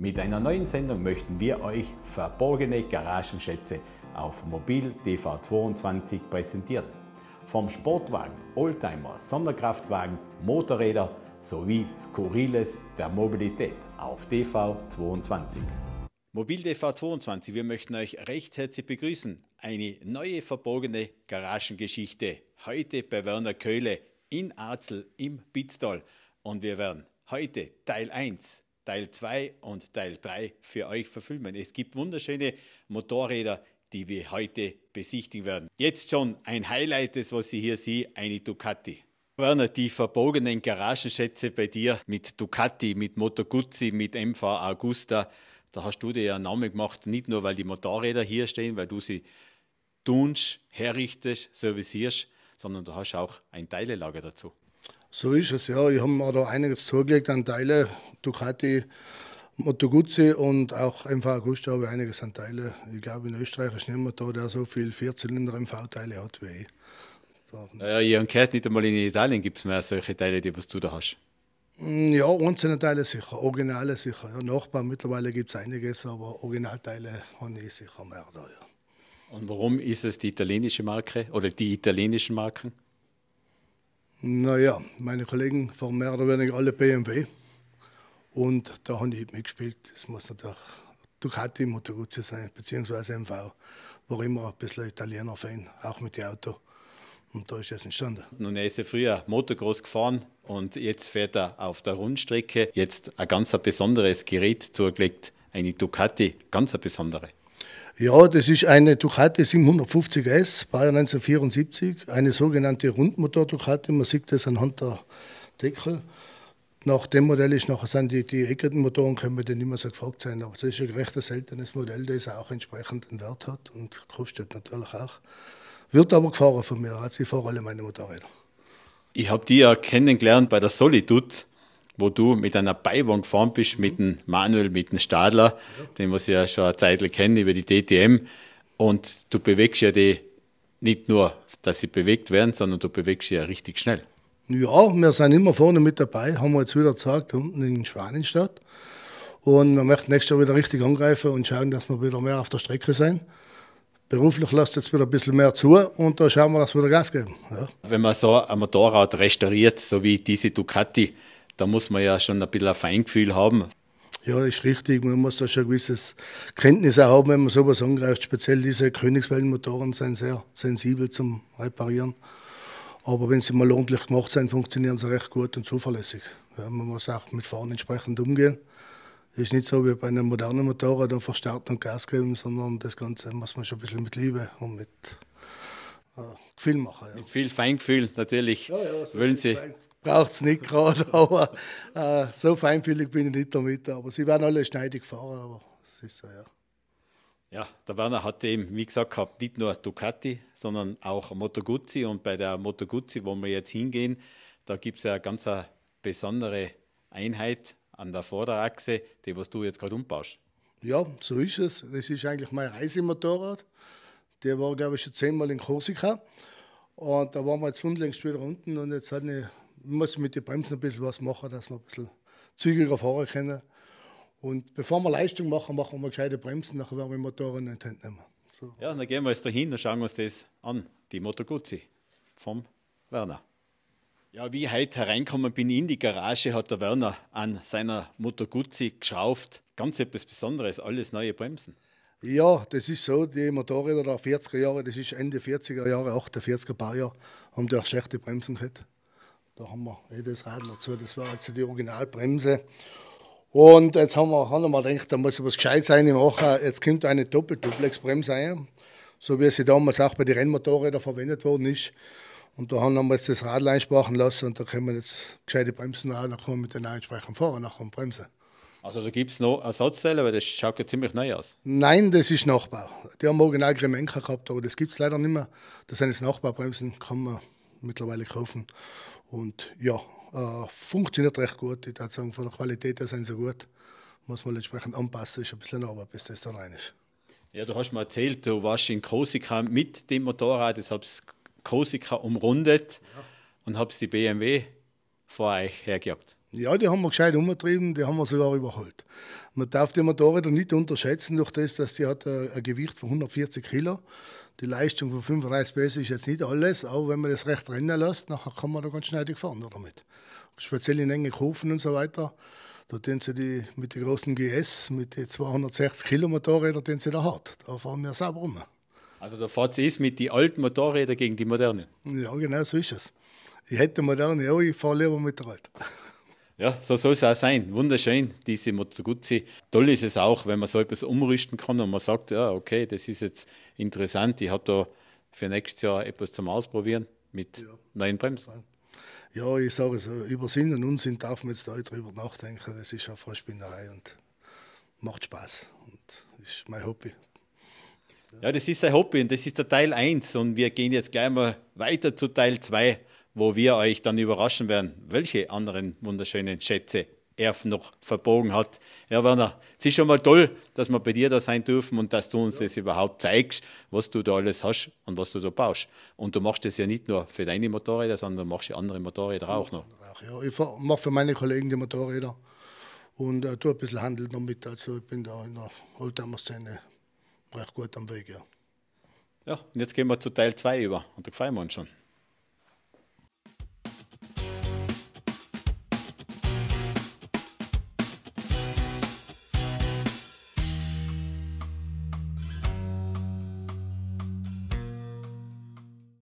Mit einer neuen Sendung möchten wir euch verborgene Garagenschätze auf Mobil TV22 präsentieren. Vom Sportwagen, Oldtimer, Sonderkraftwagen, Motorräder sowie Skurriles der Mobilität auf TV22. Mobil TV22, wir möchten euch recht herzlich begrüßen. Eine neue verborgene Garagengeschichte heute bei Werner Köhle in Arzel im Bitztal. Und wir werden heute Teil 1 Teil 2 und Teil 3 für euch verfilmen. Es gibt wunderschöne Motorräder, die wir heute besichtigen werden. Jetzt schon ein Highlight, das was ich hier sehe, eine Ducati. Werner, die verbogenen Garagenschätze bei dir mit Ducati, mit Moto Guzzi, mit MV Augusta, da hast du dir ja einen Namen gemacht, nicht nur, weil die Motorräder hier stehen, weil du sie tunst, herrichtest, servicierst, sondern du hast auch ein Teilelager dazu. So ist es, ja. Ich habe mir da einiges zugelegt an Teile, Ducati, Moto Guzzi und auch MV Agusta habe ich einiges an Teile. Ich glaube, in Österreich ist niemand da, der so viel Vierzylinder-MV-Teile hat wie ich. So. Ja, ich habe gehört, nicht einmal in Italien gibt es mehr solche Teile, die was du da hast. Mm, ja, einzelne Teile sicher, Originale sicher. Ja, Nachbarn mittlerweile gibt es einiges, aber Originalteile habe ich sicher mehr da. Ja. Und warum ist es die italienische Marke oder die italienischen Marken? Naja, meine Kollegen fahren mehr oder weniger alle BMW. Und da habe ich mitgespielt. Das muss natürlich Ducati Motorguzzi sein, beziehungsweise MV. War immer ein bisschen Italiener-Fan, auch mit dem Auto. Und da ist es entstanden. Nun, er ist ja früher Motocross gefahren und jetzt fährt er auf der Rundstrecke. Jetzt ein ganz besonderes Gerät zugelegt, eine Ducati, ganz eine besondere. Ja, das ist eine Ducati 750S, Bayer 1974, eine sogenannte Rundmotor-Ducati. Man sieht das anhand der Deckel. Nach dem Modell ist nachher sind die, die eckigen Motoren können wir dann nicht mehr so gefragt sein, aber das ist ein recht seltenes Modell, das auch entsprechend einen Wert hat und kostet natürlich auch. Wird aber gefahren von mir, also ich fahre alle meine Motorräder. Ich habe die ja kennengelernt bei der Solitude wo du mit einer Beiwohn gefahren bist, mit dem Manuel, mit dem Stadler, den wir ja schon eine Zeit kennen über die DTM. Und du bewegst ja die nicht nur, dass sie bewegt werden, sondern du bewegst sie ja richtig schnell. Ja, wir sind immer vorne mit dabei, haben wir jetzt wieder gesagt, unten in Schwanenstadt. Und wir möchten nächstes Jahr wieder richtig angreifen und schauen, dass wir wieder mehr auf der Strecke sind. Beruflich lässt jetzt wieder ein bisschen mehr zu und da schauen wir, dass wir wieder Gas geben. Ja. Wenn man so ein Motorrad restauriert, so wie diese Ducati, da muss man ja schon ein bisschen ein Feingefühl haben. Ja, ist richtig. Man muss da schon ein gewisses Kenntnis auch haben, wenn man sowas angreift. Speziell diese Königswellenmotoren sind sehr sensibel zum Reparieren. Aber wenn sie mal ordentlich gemacht sind, funktionieren sie recht gut und zuverlässig. Ja, man muss auch mit Fahren entsprechend umgehen. Das ist nicht so wie bei einem modernen Motorrad einfach starten und Gas geben, sondern das Ganze muss man schon ein bisschen mit Liebe und mit äh, Gefühl machen. Ja. Mit viel Feingefühl natürlich. Ja, ja, so wollen Sie. Fein braucht es nicht gerade, aber äh, so feinfühlig bin ich nicht damit. Aber sie werden alle schneidig fahren, aber es ist so, ja. Ja, der Werner hat eben, wie gesagt, gehabt, nicht nur Ducati, sondern auch Moto Guzzi. Und bei der Moto Guzzi, wo wir jetzt hingehen, da gibt es ja eine ganz besondere Einheit an der Vorderachse, die was du jetzt gerade umbaust. Ja, so ist es. Das ist eigentlich mein Reisemotorrad. Der war, glaube ich, schon zehnmal in Korsika. Und da waren wir jetzt unlängst wieder unten und jetzt hat eine man muss mit den Bremsen ein bisschen was machen, dass wir ein bisschen zügiger fahren können. Und bevor wir Leistung machen, machen wir gescheite Bremsen, nachher werden wir Motoren in die Hand nehmen. So. Ja, dann gehen wir jetzt dahin und schauen uns das an. Die Motor Guzzi vom Werner. Ja, wie ich heute hereinkommen bin in die Garage, hat der Werner an seiner Motor Guzzi geschrauft. Ganz etwas Besonderes, alles neue Bremsen. Ja, das ist so. Die Motorräder der 40er Jahre, das ist Ende 40er Jahre, 48er Baujahr, haben die auch schlechte Bremsen gehabt. Da haben wir eh das Rad noch zu. Das war also die Originalbremse. Und jetzt haben wir, haben wir gedacht, da muss ich was Gescheites machen. Jetzt kommt eine Doppel-Duplex-Bremse ein, so wie sie damals auch bei den Rennmotorrädern verwendet worden ist. Und da haben wir jetzt das Rad einsprachen lassen und da können wir jetzt gescheite Bremsen auch nachher mit den entsprechenden Fahrern nachher bremsen. Also da gibt es noch Ersatzteile, weil das schaut ja ziemlich neu aus. Nein, das ist Nachbau. Die haben original Gremenka gehabt, aber das gibt es leider nicht mehr. Das sind jetzt Nachbaubremsen, kann man mittlerweile kaufen. Und ja, äh, funktioniert recht gut. Ich würde sagen, von der Qualität her sind sie gut. Muss man entsprechend anpassen, ist ein bisschen Arbeit, bis das da rein ist. Ja, du hast mir erzählt, du warst in Korsika mit dem Motorrad, das hab's Korsika umrundet ja. und habe die BMW vor euch hergehabt. Ja, die haben wir gescheit umgetrieben, die haben wir sogar überholt. Man darf die Motorräder nicht unterschätzen, durch das, dass die hat ein, äh, ein Gewicht von 140 Kilo die Leistung von 35 PS ist jetzt nicht alles, aber wenn man das recht rennen lässt, nachher kann man da ganz schneidig fahren damit. Speziell in engen Kurven und so weiter, da tun sie die, mit den großen GS, mit den 260 Kilometer, da tun sie da hart. Da fahren wir sauber rum. Also da fährt es mit den alten Motorrädern gegen die modernen? Ja, genau so ist es. Ich hätte moderne, ja, ich fahre lieber mit der alten. Ja, so soll es auch sein. Wunderschön, diese Moto Toll ist es auch, wenn man so etwas umrüsten kann und man sagt, ja, okay, das ist jetzt interessant, ich habe da für nächstes Jahr etwas zum Ausprobieren mit ja. neuen Bremsen. Ja, ich sage es, also, über Sinn und Unsinn darf man jetzt da drüber nachdenken. Das ist eine fast Spinnerei und macht Spaß und ist mein Hobby. Ja, das ist ein Hobby und das ist der Teil 1 und wir gehen jetzt gleich mal weiter zu Teil 2 wo wir euch dann überraschen werden, welche anderen wunderschönen Schätze er noch verbogen hat. Ja, Werner, es ist schon mal toll, dass wir bei dir da sein dürfen und dass du uns das überhaupt zeigst, was du da alles hast und was du da baust. Und du machst das ja nicht nur für deine Motorräder, sondern du machst andere Motorräder auch noch. Ja, ich mache für meine Kollegen die Motorräder und äh, tue ein bisschen Handel damit. Also ich bin da in der Oldtimer-Szene recht gut am Weg. Ja. ja, und jetzt gehen wir zu Teil 2 über und da gefallen wir uns schon.